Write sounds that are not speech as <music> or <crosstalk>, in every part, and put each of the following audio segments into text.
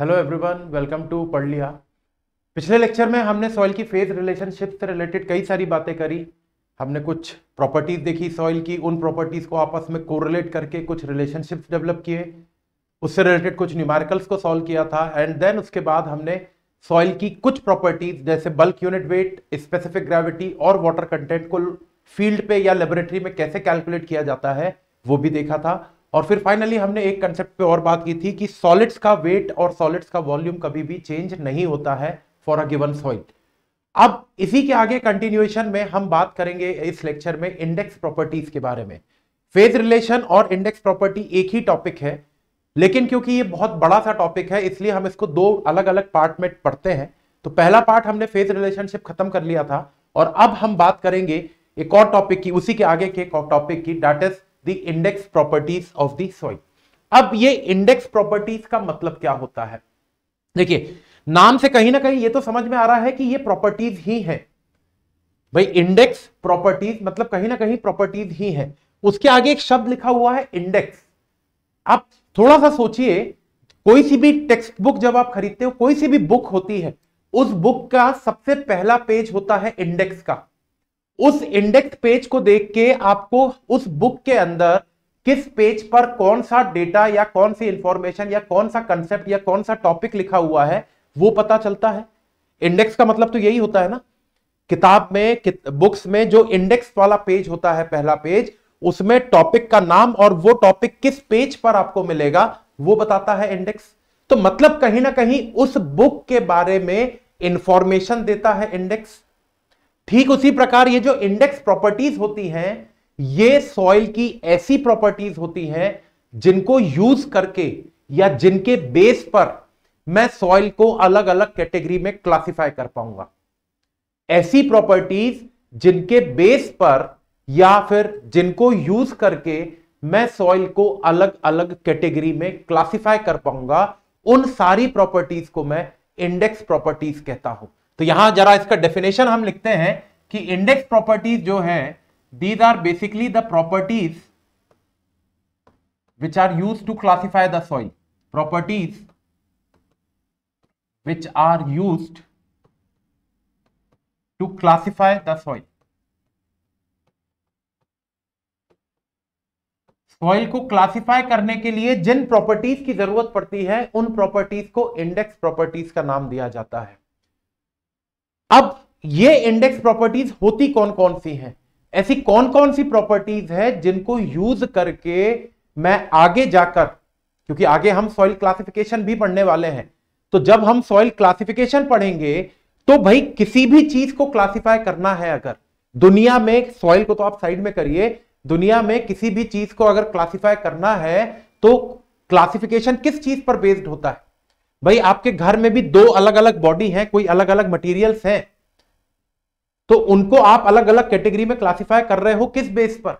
hello everyone welcome to पढ़ लिया पिछले लेक्चर में हमने सॉइल की फेज रिलेशनशिप से रिलेटेड कई सारी बातें करी हमने कुछ प्रॉपर्टीज़ देखी सॉइल की उन प्रॉपर्टीज़ को आपस में कोरिलेट करके कुछ रिलेशनशिप्स डेवलप किए उससे रिलेटेड कुछ न्यूमारिकल्स को सॉल्व किया था एंड देन उसके बाद हमने सॉइल की कुछ प्रॉपर्टीज़ जैसे bulk unit weight specific gravity और वाटर कंटेंट को फील्ड पे या लेबोरेटरी में कैसे कैलकुलेट किया जाता है वो भी देखा था और फिर फाइनली हमने एक कंसेप्ट पे और बात की थी कि सॉलिड्स का वेट और सॉलिड्स का वॉल्यूम कभी भी चेंज नहीं होता है फॉर अ गिवन सॉइल अब इसी के आगे कंटिन्यूएशन में हम बात करेंगे इस लेक्चर में इंडेक्स प्रॉपर्टीज के बारे में फेज रिलेशन और इंडेक्स प्रॉपर्टी एक ही टॉपिक है लेकिन क्योंकि ये बहुत बड़ा सा टॉपिक है इसलिए हम इसको दो अलग अलग पार्ट में पढ़ते हैं तो पहला पार्ट हमने फेज रिलेशनशिप खत्म कर लिया था और अब हम बात करेंगे एक और टॉपिक की उसी के आगे के टॉपिक की that's the index properties of the soil अब ये इंडेक्स प्रॉपर्टीज का मतलब क्या होता है देखिए नाम से कहीं ना कहीं ये तो समझ में आ रहा है कि ये प्रॉपर्टीज ही है भाई इंडेक्स प्रॉपर्टीज मतलब कहीं ना कहीं प्रॉपर्टीज ही है उसके आगे एक शब्द लिखा हुआ है इंडेक्स आप थोड़ा सा सोचिए कोई सी भी टेक्स्ट बुक जब आप खरीदते हो कोई सी भी बुक होती है उस बुक का सबसे पहला पेज होता है इंडेक्स का उस इंडेक्स पेज को देख के आपको उस बुक के अंदर किस पेज पर कौन सा डेटा या कौन सी इंफॉर्मेशन या कौन सा कंसेप्ट या कौन सा टॉपिक लिखा हुआ है वो पता चलता है इंडेक्स का मतलब तो यही होता है ना किताब में बुक्स में जो इंडेक्स वाला पेज होता है पहला पेज उसमें टॉपिक का नाम और वो टॉपिक किस पेज पर आपको मिलेगा वो बताता है इंडेक्स तो मतलब कहीं ना कहीं उस बुक के बारे में इंफॉर्मेशन देता है इंडेक्स ठीक उसी प्रकार ये जो इंडेक्स प्रॉपर्टीज होती हैं ये सॉइल की ऐसी प्रॉपर्टीज होती हैं जिनको यूज करके या जिनके बेस पर मैं सॉइल को अलग अलग कैटेगरी में क्लासिफाई कर पाऊंगा ऐसी प्रॉपर्टीज जिनके बेस पर या फिर जिनको यूज करके मैं सॉइल को अलग अलग कैटेगरी में क्लासिफाई कर पाऊंगा उन सारी प्रॉपर्टीज को मैं इंडेक्स प्रॉपर्टीज कहता हूं तो यहां जरा इसका डेफिनेशन हम लिखते हैं कि इंडेक्स प्रॉपर्टीज जो है these are basically the properties which are use to classify the soil properties which are use to classify the soil soil को क्लासिफाई करने के लिए जिन प्रॉपर्टीज की जरूरत पड़ती है उन प्रॉपर्टीज को इंडेक्स प्रॉपर्टीज का नाम दिया जाता है अब ये इंडेक्स प्रॉपर्टीज होती कौन कौन सी हैं ऐसी कौन कौन सी प्रॉपर्टीज है जिनको यूज करके मैं आगे जाकर क्योंकि आगे हम सॉइल क्लासिफिकेशन भी पढ़ने वाले हैं तो जब हम सॉइल क्लासिफिकेशन पढ़ेंगे तो भाई किसी भी चीज को क्लासिफाई करना है अगर दुनिया में सॉइल को तो आप साइड में करिए दुनिया में किसी भी चीज को अगर क्लासिफाई करना है तो क्लासिफिकेशन किस चीज पर बेस्ड होता है भाई आपके घर में भी दो अलग अलग बॉडी है कोई अलग अलग मटीरियल हैं तो उनको आप अलग अलग कैटेगरी में क्लासिफाई कर रहे हो किस बेस पर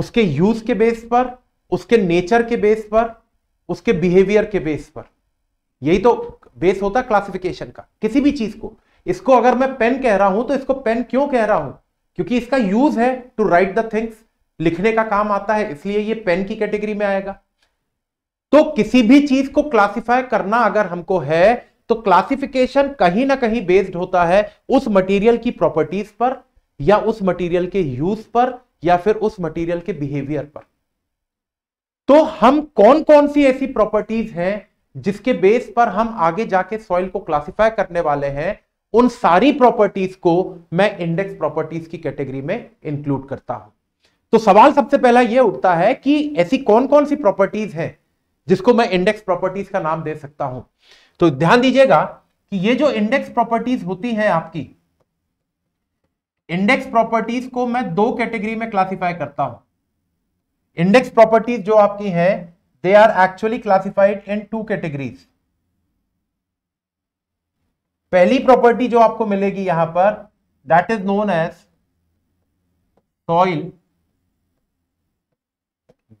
उसके यूज के बेस पर उसके नेचर के बेस पर उसके बिहेवियर के बेस पर यही तो बेस होता है क्लासिफिकेशन का किसी भी चीज को इसको अगर मैं पेन कह रहा हूं तो इसको पेन क्यों कह रहा हूं क्योंकि इसका यूज है टू राइट द थिंग्स लिखने का काम आता है इसलिए ये पेन की कैटेगरी में आएगा तो किसी भी चीज को क्लासिफाई करना अगर हमको है तो क्लासिफिकेशन कहीं ना कहीं बेस्ड होता है उस मटेरियल की प्रॉपर्टीज पर या उस मटेरियल के यूज पर या फिर उस मटेरियल के बिहेवियर पर तो हम कौन कौन सी ऐसी प्रॉपर्टीज हैं जिसके बेस पर हम आगे जाके सॉइल को क्लासिफाई करने वाले हैं उन सारी प्रॉपर्टीज को मैं इंडेक्स प्रॉपर्टीज की कैटेगरी में इंक्लूड करता हूं तो सवाल सबसे पहला यह उठता है कि ऐसी कौन कौन सी प्रॉपर्टीज हैं जिसको मैं इंडेक्स प्रॉपर्टीज का नाम दे सकता हूं तो ध्यान दीजिएगा कि ये जो इंडेक्स प्रॉपर्टीज होती है आपकी इंडेक्स प्रॉपर्टीज को मैं दो कैटेगरी में क्लासिफाई करता हूं इंडेक्स प्रॉपर्टीज जो आपकी है they are actually classified in two categories पहली प्रॉपर्टी जो आपको मिलेगी यहां पर that is known as soil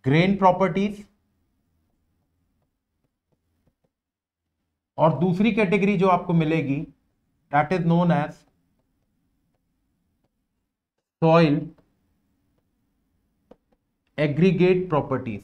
grain properties और दूसरी कैटेगरी जो आपको मिलेगी that is known as soil aggregate properties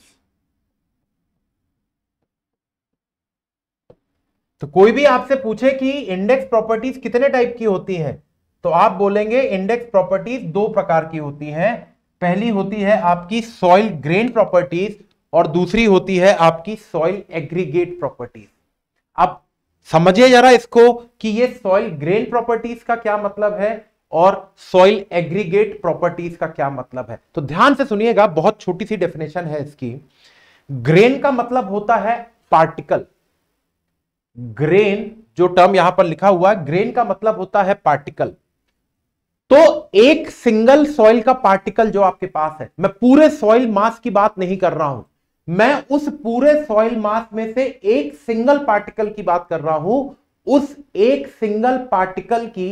तो कोई भी आपसे पूछे कि इंडेक्स प्रॉपर्टीज कितने टाइप की होती हैं तो आप बोलेंगे इंडेक्स प्रॉपर्टीज दो प्रकार की होती हैं पहली होती है आपकी सॉइल ग्रेन प्रॉपर्टीज और दूसरी होती है आपकी सॉइल एग्रीगेट प्रॉपर्टीज अब समझिए जरा इसको कि ये सॉइल ग्रेन प्रॉपर्टीज का क्या मतलब है और सॉइल एग्रीगेट प्रॉपर्टीज का क्या मतलब है तो ध्यान से सुनिएगा बहुत छोटी सी डेफिनेशन है इसकी ग्रेन का मतलब होता है पार्टिकल ग्रेन जो टर्म यहां पर लिखा हुआ है ग्रेन का मतलब होता है पार्टिकल तो एक सिंगल सॉइल का पार्टिकल जो आपके पास है मैं पूरे सॉइल मास की बात नहीं कर रहा हूं मैं उस पूरे सॉइल मास में से एक सिंगल पार्टिकल की बात कर रहा हूं उस एक सिंगल पार्टिकल की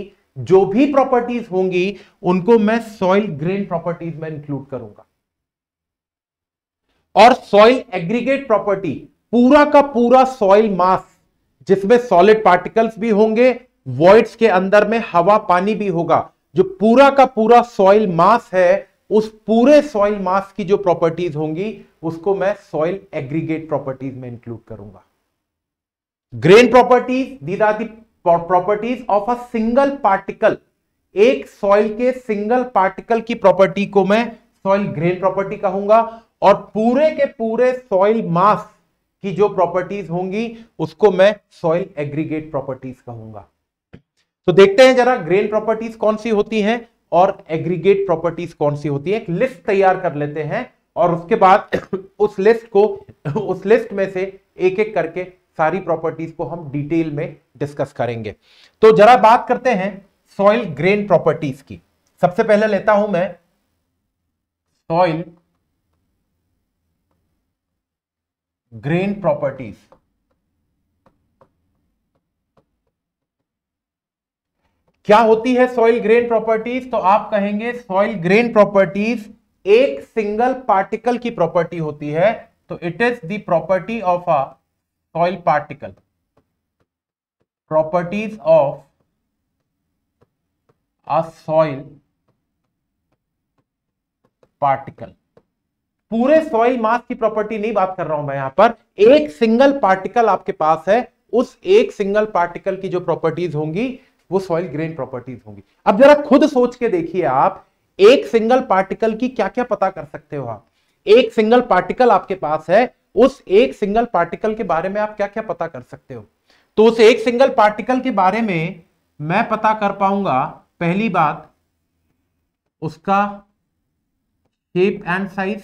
जो भी प्रॉपर्टीज होंगी उनको मैं सॉइल ग्रेन प्रॉपर्टीज में इंक्लूड करूंगा और सॉइल एग्रीगेट प्रॉपर्टी पूरा का पूरा सॉइल मास जिसमें सॉलिड पार्टिकल्स भी होंगे वॉइड्स के अंदर में हवा पानी भी होगा जो पूरा का पूरा सॉइल मास है उस पूरे सॉइल मास की जो प्रॉपर्टीज होंगी उसको मैं सॉइल एग्रीगेट प्रॉपर्टीज में इंक्लूड करूंगा grain properties these are the properties of a single particle एक सॉइल के सिंगल पार्टिकल की प्रॉपर्टी को मैं सॉइल ग्रेन प्रॉपर्टी कहूंगा और पूरे के पूरे सॉइल मास की जो प्रॉपर्टीज होंगी उसको मैं सॉइल एग्रीगेट प्रॉपर्टीज कहूंगा तो देखते हैं जरा ग्रेन प्रॉपर्टीज कौन सी होती हैं और एग्रीगेट प्रॉपर्टीज कौन सी होती है एक लिस्ट तैयार कर लेते हैं और उसके बाद <coughs> उस लिस्ट को <coughs> उस लिस्ट में से एक एक करके सारी प्रॉपर्टीज को हम डिटेल में डिस्कस करेंगे तो जरा बात करते हैं सॉइल ग्रेन प्रॉपर्टीज की सबसे पहले लेता हूं मैं सॉइल ग्रेन प्रॉपर्टीज क्या होती है सॉइल ग्रेन प्रॉपर्टीज तो आप कहेंगे सॉइल ग्रेन प्रॉपर्टीज एक सिंगल पार्टिकल की प्रॉपर्टी होती है तो it is the property of a soil particle properties of a soil particle पूरे सॉइल मास की प्रॉपर्टी नहीं बात कर रहा हूं मैं यहां पर एक सिंगल पार्टिकल आपके पास है उस एक सिंगल पार्टिकल की जो प्रॉपर्टीज होंगी वो सॉइल ग्रेन प्रॉपर्टीज होंगी अब जरा खुद सोच के देखिए आप एक सिंगल पार्टिकल की क्या क्या पता कर सकते हो आप एक सिंगल पार्टिकल आपके पास है उस एक सिंगल पार्टिकल के बारे में आप क्या क्या पता कर सकते हो तो उस एक सिंगल पार्टिकल के बारे में मैं पता कर पाऊंगा पहली बात उसका शेप एंड साइज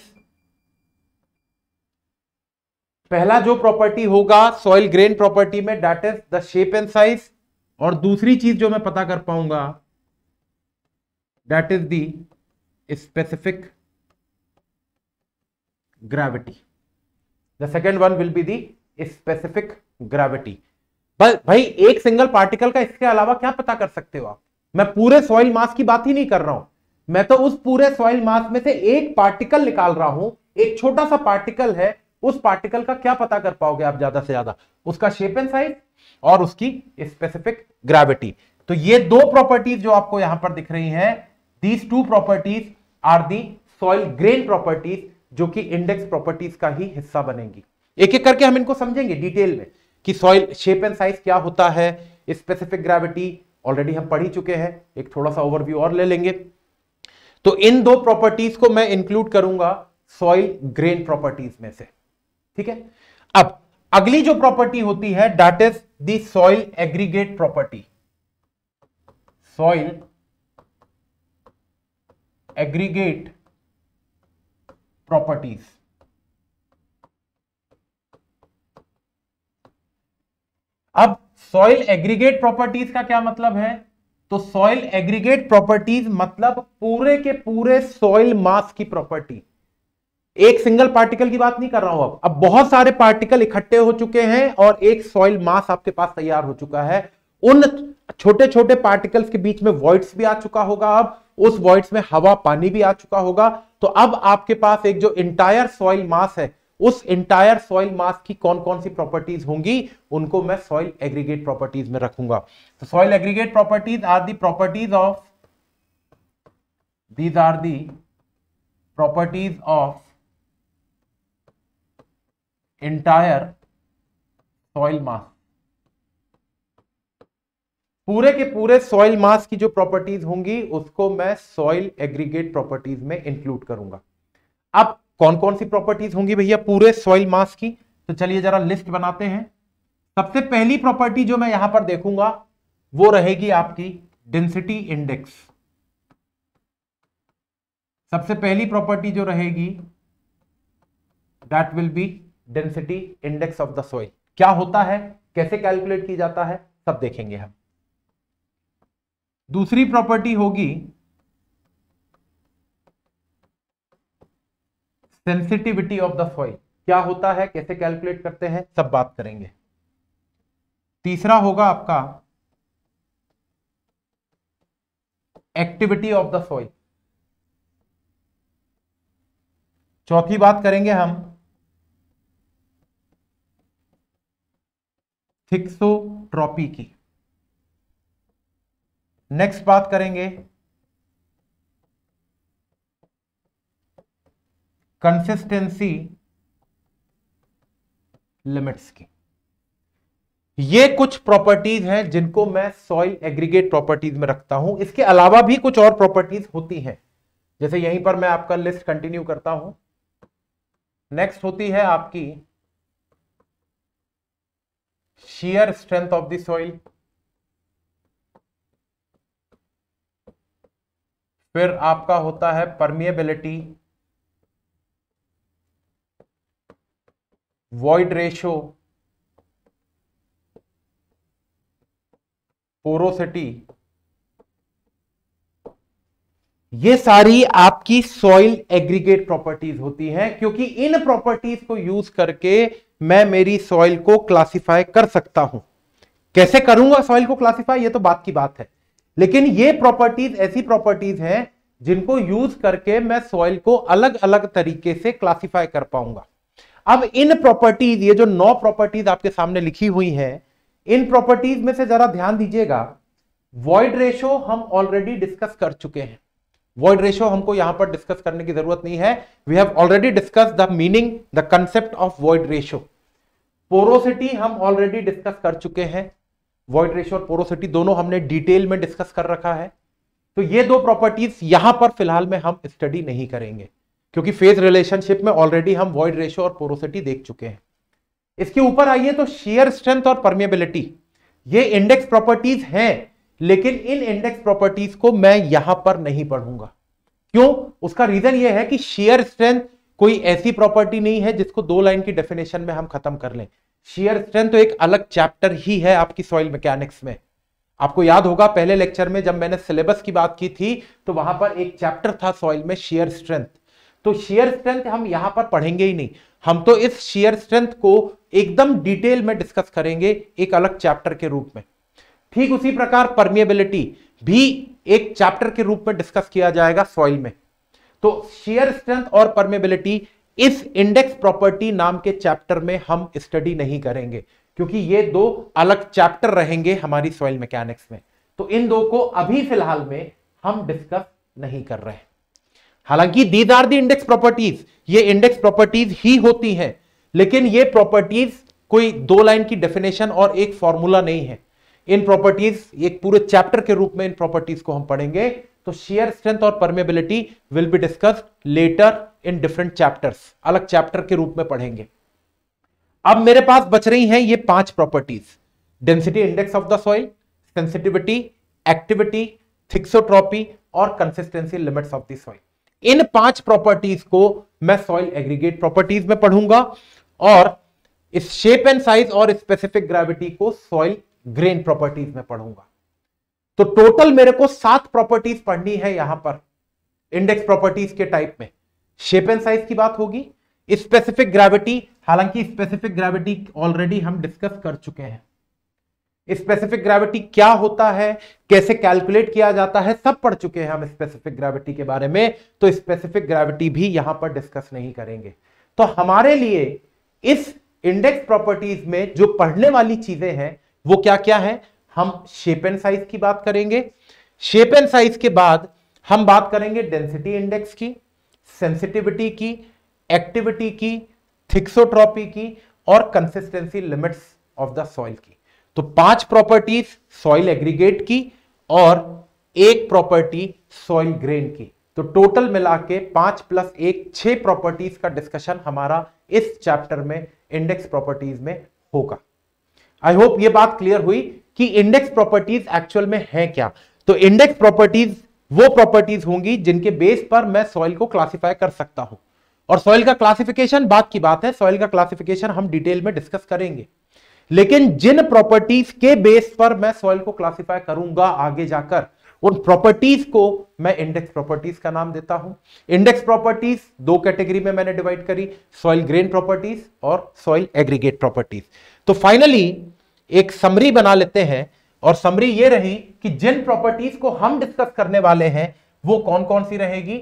पहला जो प्रॉपर्टी होगा सॉइल ग्रेन प्रॉपर्टी में that is the shape and size और दूसरी चीज जो मैं पता कर पाऊंगा that is the specific gravity the second one will be the specific gravity भाई एक सिंगल पार्टिकल का इसके अलावा क्या पता कर सकते हो आप मैं पूरे सॉइल मास की बात ही नहीं कर रहा हूं मैं तो उस पूरे सॉइल मास में से एक पार्टिकल निकाल रहा हूं एक छोटा सा पार्टिकल है उस पार्टिकल का क्या पता कर पाओगे आप ज्यादा से ज्यादा उसका शेप एंड साइज और उसकी स्पेसिफिक ग्रेविटी तो ये दो प्रॉपर्टीज जो आपको यहां पर दिख रही हैं these two properties are the soil grain properties जो कि इंडेक्स प्रॉपर्टीज का ही हिस्सा बनेगी एक एक करके हम इनको समझेंगे डिटेल में कि सॉइल शेप एंड साइज क्या होता है स्पेसिफिक ग्रेविटी ऑलरेडी हम पढ़ ही चुके हैं एक थोड़ा सा ओवरव्यू और ले लेंगे तो इन दो प्रॉपर्टीज को मैं इंक्लूड करूंगा सॉइल ग्रेन प्रॉपर्टीज में से ठीक है अब अगली जो प्रॉपर्टी होती है that is the soil aggregate property soil aggregate properties अब सॉइल एग्रीगेट प्रॉपर्टीज का क्या मतलब है तो सॉइल एग्रीगेट प्रॉपर्टीज मतलब पूरे के पूरे सॉइल मास की प्रॉपर्टी एक सिंगल पार्टिकल की बात नहीं कर रहा हूं अब अब बहुत सारे पार्टिकल इकट्ठे हो चुके हैं और एक सॉइल मास आपके पास तैयार हो चुका है उन छोटे छोटे पार्टिकल्स के बीच में वॉइड्स भी आ चुका होगा अब उस वॉइड्स में हवा पानी भी आ चुका होगा तो अब आपके पास एक जो इंटायर सॉइल मास है उस इंटायर सॉइल मास की कौन कौन सी प्रॉपर्टीज होंगी उनको मैं सॉइल एग्रीगेट प्रॉपर्टीज में रखूंगा तो soil aggregate properties are the properties of these are the properties of entire soil mass पूरे के पूरे सॉइल मास की जो प्रॉपर्टीज होंगी उसको मैं सॉइल एग्रीगेट प्रॉपर्टीज में इंक्लूड करूंगा अब कौन कौन सी प्रॉपर्टीज होंगी भैया पूरे सॉइल मास की तो चलिए जरा लिस्ट बनाते हैं सबसे पहली प्रॉपर्टी जो मैं यहां पर देखूंगा वो रहेगी आपकी डेंसिटी इंडेक्स सबसे पहली प्रॉपर्टी जो रहेगी that will be density index of the soil क्या होता है कैसे कैलकुलेट की जाता है सब देखेंगे हम दूसरी प्रॉपर्टी होगी सेंसिटिविटी ऑफ द सॉइल क्या होता है कैसे कैलकुलेट करते हैं सब बात करेंगे तीसरा होगा आपका एक्टिविटी ऑफ द सॉइल चौथी बात करेंगे हम थिक्सोट्रॉपी की नेक्स्ट बात करेंगे कंसिस्टेंसी लिमिट्स की ये कुछ प्रॉपर्टीज हैं जिनको मैं सॉइल एग्रीगेट प्रॉपर्टीज में रखता हूं इसके अलावा भी कुछ और प्रॉपर्टीज होती हैं जैसे यहीं पर मैं आपका लिस्ट कंटिन्यू करता हूं नेक्स्ट होती है आपकी shear strength of the soil फिर आपका होता है परमिएबिलिटी वॉइड रेशो पोरोसिटी ये सारी आपकी सॉइल एग्रीगेट प्रॉपर्टीज होती हैं क्योंकि इन प्रॉपर्टीज को यूज करके मैं मेरी सॉइल को क्लासिफाई कर सकता हूं कैसे करूंगा सॉइल को क्लासिफाई ये तो बात की बात है लेकिन ये प्रॉपर्टीज ऐसी प्रॉपर्टीज हैं जिनको यूज करके मैं सॉइल को अलग अलग तरीके से क्लासिफाई कर पाऊंगा अब इन प्रॉपर्टीज ये जो नौ प्रॉपर्टीज आपके सामने लिखी हुई हैं इन प्रॉपर्टीज में से जरा ध्यान दीजिएगा वॉइड रेशो हम ऑलरेडी डिस्कस कर चुके हैं वॉइड ratio हमको यहां पर डिस्कस करने की जरूरत नहीं है we have already discuss the meaning the concept of void ratio porosity हम ऑलरेडी डिस्कस कर चुके हैं वॉइड ratio और पोरोसिटी दोनों हमने डिटेल में डिस्कस कर रखा है तो ये दो प्रॉपर्टीज यहां पर फिलहाल में हम स्टडी नहीं करेंगे क्योंकि फेज रिलेशनशिप में ऑलरेडी हम वॉइड रेशो और पोरोसिटी देख चुके हैं इसके ऊपर आइए तो शेयर स्ट्रेंथ और परमिएबिलिटी ये इंडेक्स प्रॉपर्टीज हैं लेकिन इन इंडेक्स प्रॉपर्टीज को मैं यहां पर नहीं पढ़ूंगा क्यों उसका रीजन यह है कि शेयर स्ट्रेंथ कोई ऐसी प्रॉपर्टी नहीं है जिसको दो लाइन की डेफिनेशन में हम खत्म कर लें शेयर स्ट्रेंथ तो एक अलग चैप्टर ही है आपकी सॉइल मैकेनिक्स में आपको याद होगा पहले लेक्चर में जब मैंने सिलेबस की बात की थी तो वहां पर एक चैप्टर था सॉइल में शेयर स्ट्रेंथ तो शेयर स्ट्रेंथ हम यहां पर पढ़ेंगे ही नहीं हम तो इस शेयर स्ट्रेंथ को एकदम डिटेल में डिस्कस करेंगे एक अलग चैप्टर के रूप में ठीक उसी प्रकार परमिएबिलिटी भी एक चैप्टर के रूप में डिस्कस किया जाएगा सॉइल में तो शेयर स्ट्रेंथ और परमेबिलिटी इस इंडेक्स प्रॉपर्टी नाम के चैप्टर में हम स्टडी नहीं करेंगे क्योंकि ये दो अलग चैप्टर रहेंगे हमारी सॉइल मैकेनिक्स में तो इन दो को अभी फिलहाल में हम डिस्कस नहीं कर रहे हालांकि these are the index properties ये इंडेक्स प्रॉपर्टीज ही होती हैं लेकिन ये प्रॉपर्टीज कोई दो लाइन की डेफिनेशन और एक फॉर्मूला नहीं है इन प्रॉपर्टीज एक पूरे चैप्टर के रूप में इन प्रॉपर्टीज को हम पढ़ेंगे तो शेयर स्ट्रेंथ और permeability will be discuss later in different chapters अलग चैप्टर के रूप में पढ़ेंगे अब मेरे पास बच रही हैं ये पांच properties density index of the soil sensitivity activity thixotropy और consistency limits of the soil इन पांच प्रॉपर्टीज को मैं सॉइल एग्रीगेट प्रॉपर्टीज में पढ़ूंगा और इस शेप एंड साइज और स्पेसिफिक ग्रेविटी को सॉइल ग्रेन प्रॉपर्टीज में पढ़ूंगा तो टोटल मेरे को सात प्रॉपर्टीज पढ़नी है यहां पर इंडेक्स प्रॉपर्टीज के टाइप में शेप एंड साइज की बात होगी स्पेसिफिक ग्रेविटी हालांकि स्पेसिफिक ग्रेविटी ऑलरेडी हम डिस्कस कर चुके हैं स्पेसिफिक ग्रेविटी क्या होता है कैसे कैलकुलेट किया जाता है सब पढ़ चुके हैं हम स्पेसिफिक ग्रेविटी के बारे में तो स्पेसिफिक ग्रेविटी भी यहां पर डिस्कस नहीं करेंगे तो हमारे लिए इस इंडेक्स प्रॉपर्टीज में जो पढ़ने वाली चीजें हैं वो क्या क्या है हम शेप एंड साइज की बात करेंगे शेप एंड साइज के बाद हम बात करेंगे डेंसिटी इंडेक्स की सेंसिटिविटी की एक्टिविटी की थिक्सोट्रॉपी की और consistency limits of the soil की तो पांच प्रॉपर्टीज सॉइल एग्रीगेट की और एक प्रॉपर्टी सॉइल ग्रेन की तो टोटल मिला के पांच प्लस एक छह प्रॉपर्टीज का डिस्कशन हमारा इस चैप्टर में इंडेक्स प्रॉपर्टीज में होगा आई होप ये बात क्लियर हुई कि इंडेक्स प्रॉपर्टीज एक्चुअल में है क्या तो इंडेक्स प्रॉपर्टीज वो प्रॉपर्टीज होंगी जिनके बेस पर मैं सॉइल को क्लासिफाई कर सकता हूं और सॉइल का क्लासिफिकेशन बात की बात है सॉइल का क्लासिफिकेशन हम डिटेल में डिस्कस करेंगे लेकिन जिन प्रॉपर्टीज के बेस पर मैं सॉइल को क्लासिफाई करूंगा आगे जाकर उन प्रॉपर्टीज को मैं इंडेक्स प्रॉपर्टीज का नाम देता हूं इंडेक्स प्रॉपर्टीज दो कैटेगरी में मैंने डिवाइड करी सॉइल ग्रेन प्रॉपर्टीज और सॉइल एग्रीगेट प्रॉपर्टीज तो फाइनली एक समरी बना लेते हैं और समरी ये रही कि जिन प्रॉपर्टीज को हम डिस्कस करने वाले हैं वो कौन कौन सी रहेगी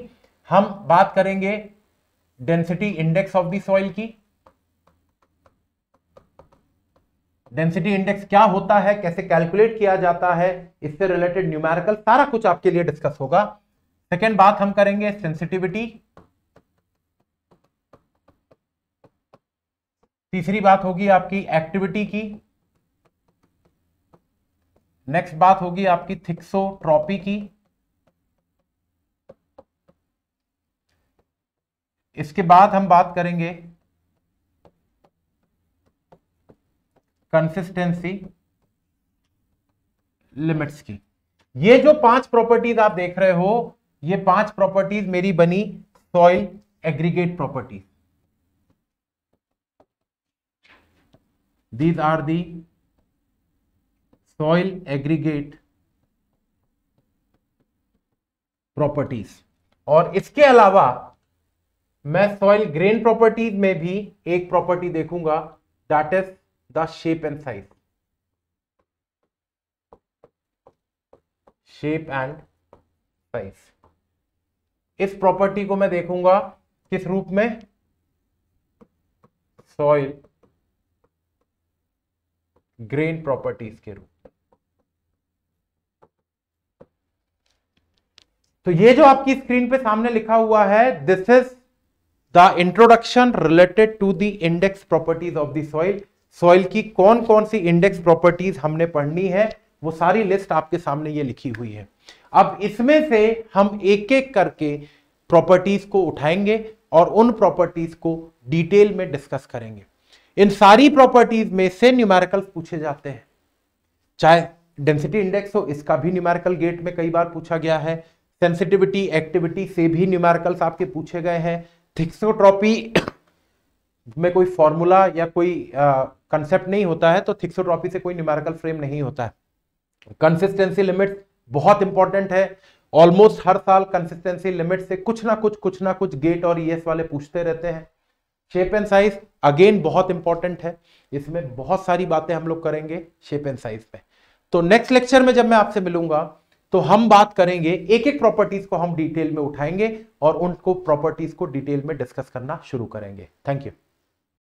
हम बात करेंगे density index of the soil की डेंसिटी इंडेक्स क्या होता है कैसे कैलकुलेट किया जाता है इससे रिलेटेड न्यूमेरिकल सारा कुछ आपके लिए डिस्कस होगा सेकेंड बात हम करेंगे सेंसिटिविटी तीसरी बात होगी आपकी एक्टिविटी की नेक्स्ट बात होगी आपकी थिक्सोट्रॉपी की इसके बाद हम बात करेंगे कंसिस्टेंसी लिमिट्स की ये जो पांच प्रॉपर्टीज आप देख रहे हो ये पांच प्रॉपर्टीज मेरी बनी soil aggregate properties these are the soil aggregate properties और इसके अलावा मैं सॉइल ग्रेन प्रॉपर्टीज में भी एक प्रॉपर्टी देखूंगा that is the shape and size shape and size इस प्रॉपर्टी को मैं देखूंगा किस रूप में सॉइल ग्रेन प्रॉपर्टीज के रूप तो ये जो आपकी स्क्रीन पे सामने लिखा हुआ है this is the introduction related to the index properties of the soil soil की कौन कौन सी इंडेक्स प्रॉपर्टीज हमने पढ़नी है वो सारी लिस्ट आपके सामने ये लिखी हुई है अब इसमें से हम एक एक करके प्रॉपर्टीज को उठाएंगे और उन प्रॉपर्टीज को डिटेल में डिस्कस करेंगे इन सारी प्रॉपर्टीज में से न्यूमेरिकल पूछे जाते हैं चाहे डेंसिटी इंडेक्स हो इसका भी न्यूमेरिकल गेट में कई बार पूछा गया है सेंसिटिविटी एक्टिविटी से भी न्यूमेरिकल्स आपके पूछे गए हैं थिक्सोट्रॉपी <coughs> में कोई फॉर्मूला या कोई कंसेप्ट नहीं होता है तो थिक्सोट्रॉपी से कोई न्यूमेरिकल फ्रेम नहीं होता है कंसिस्टेंसी लिमिट बहुत इंपॉर्टेंट है ऑलमोस्ट हर साल कंसिस्टेंसी लिमिट से कुछ ना कुछ कुछ ना कुछ गेट और ईएस वाले पूछते रहते हैं शेप एंड साइज अगेन बहुत इंपॉर्टेंट है इसमें बहुत सारी बातें हम लोग करेंगे शेप एंड साइज पे तो नेक्स्ट लेक्चर में जब मैं आपसे मिलूंगा तो हम बात करेंगे एक एक प्रॉपर्टीज को हम डिटेल में उठाएंगे और उनको प्रॉपर्टीज को डिटेल में डिस्कस करना शुरू करेंगे थैंक यू